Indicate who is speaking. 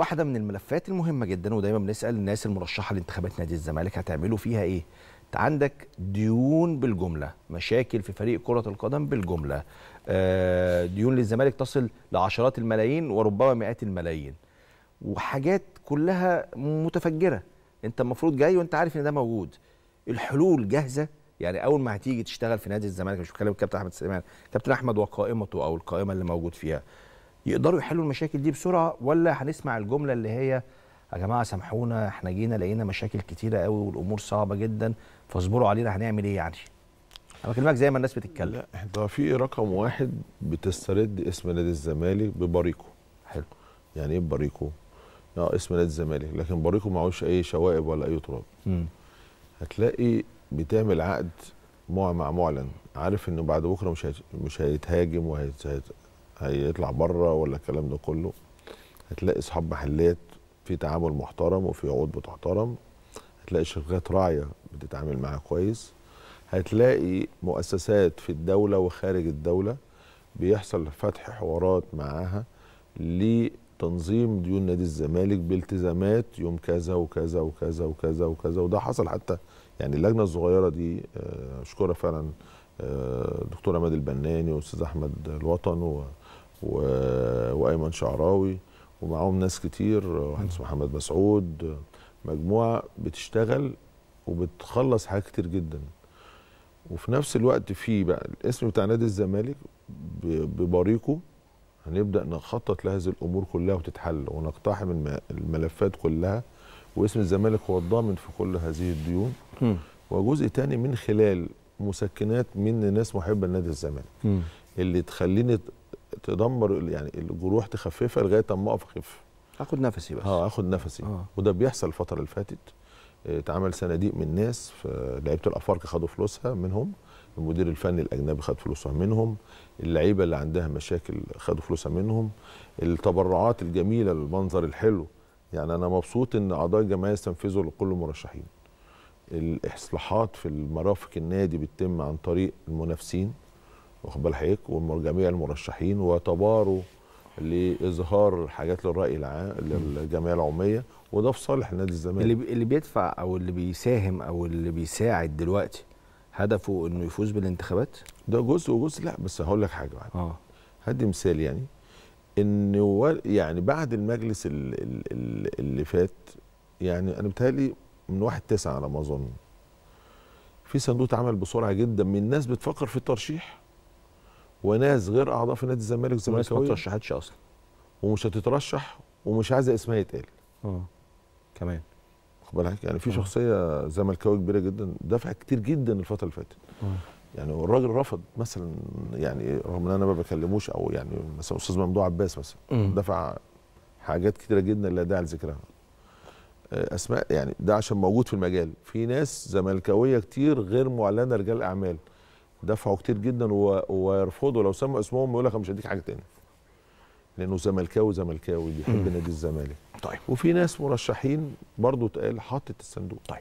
Speaker 1: واحده من الملفات المهمه جدا ودايما بنسال الناس المرشحه لانتخابات نادي الزمالك هتعملوا فيها ايه انت عندك ديون بالجمله مشاكل في فريق كره القدم بالجمله آه، ديون للزمالك تصل لعشرات الملايين وربما مئات الملايين وحاجات كلها متفجره انت المفروض جاي وانت عارف ان ده موجود الحلول جاهزه يعني اول ما هتيجي تشتغل في نادي الزمالك مش بتكلم الكابتن احمد سليمان كابتن احمد وقائمته او القائمه اللي موجود فيها يقدروا يحلوا المشاكل دي بسرعه ولا هنسمع الجمله اللي هي يا جماعه سامحونا احنا جينا لقينا مشاكل كتيره قوي والامور صعبه جدا فاصبروا علينا هنعمل ايه يعني؟ انا بكلمك زي ما الناس بتتكلم لا ده في رقم
Speaker 2: واحد بتسترد اسم نادي الزمالك بباريكو حلو يعني ايه باريكو؟ اه اسم نادي الزمالك لكن باريكو معهوش اي شوائب ولا اي تراب هتلاقي بتعمل عقد مع مع معلن عارف انه بعد بكره مش مش هيتهاجم وهيت هيطلع بره ولا الكلام ده كله هتلاقي اصحاب محلات في تعامل محترم وفي عقود بتحترم هتلاقي شركات راعيه بتتعامل معاها كويس هتلاقي مؤسسات في الدوله وخارج الدوله بيحصل فتح حوارات معاها لتنظيم ديون نادي الزمالك بالتزامات يوم كذا وكذا وكذا وكذا وكذا وده حصل حتى يعني اللجنه الصغيره دي آه، اشكرها فعلا آه، دكتور عماد البناني واستاذ احمد الوطن و... وايمن شعراوي ومعاهم ناس كتير وهندس محمد مسعود مجموعه بتشتغل وبتخلص حاجات كتير جدا وفي نفس الوقت في بقى الاسم بتاع نادي الزمالك ببريقه هنبدا نخطط لهذه الامور كلها وتتحل ونقتحم الملفات كلها واسم الزمالك هو الضامن في كل هذه الديون م. وجزء تاني من خلال مسكنات من ناس محبه لنادي الزمالك م. اللي تخليني تدمر يعني الجروح تخففها لغايه اما اقف اخف اخد نفسي بس اه اخد نفسي آه. وده بيحصل الفتره اللي فاتت آه، اتعمل صناديق من ناس لعيبه الافارقه خدوا فلوسها منهم المدير الفني الاجنبي خد فلوسها منهم اللعيبه اللي عندها مشاكل خدوا فلوسها منهم التبرعات الجميله المنظر الحلو يعني انا مبسوط ان اعضاء الجمعيه استنفذوا لكل المرشحين الاصلاحات في المرافق النادي بتتم عن طريق المنافسين واخد بال حضرتك وجميع المرشحين وتباروا لاظهار حاجات للراي العام للجمعيه العموميه وده في صالح نادي الزمالك اللي اللي بيدفع او اللي بيساهم او اللي بيساعد دلوقتي هدفه انه يفوز بالانتخابات ده جزء وجزء لا بس هقول لك حاجه بعد. اه هدي مثال يعني ان يعني بعد المجلس اللي, اللي فات يعني انا بتهيألي من واحد تسعة على ما اظن في صندوق اتعمل بسرعه جدا من الناس بتفكر في الترشيح وناس غير اعضاء في نادي الزمالك والزمالك ما ترشحتش اصلا ومش هتترشح ومش عايزه اسمها يتقال اه كمان واخد بالك يعني في آه. شخصيه زملكاوي كبيره جدا دفع كتير جدا الفتره اللي فاتت آه. يعني الراجل رفض مثلا يعني رغم ان انا ما بكلموش او يعني مثلا استاذ ممدوح عباس مثلا دفع حاجات كتيره جدا لا داعي لذكرها آه، اسماء يعني ده عشان موجود في المجال في ناس زملكاويه كتير غير معلنه رجال اعمال دفعوا كتير جدا ويرفضوا لو سمعوا اسمهم يقول لك مش هديك حاجه تاني لانه زملكاوي زملكاوي بيحب نادي الزمالك طيب وفي ناس مرشحين برضه اتقال حطت الصندوق طيب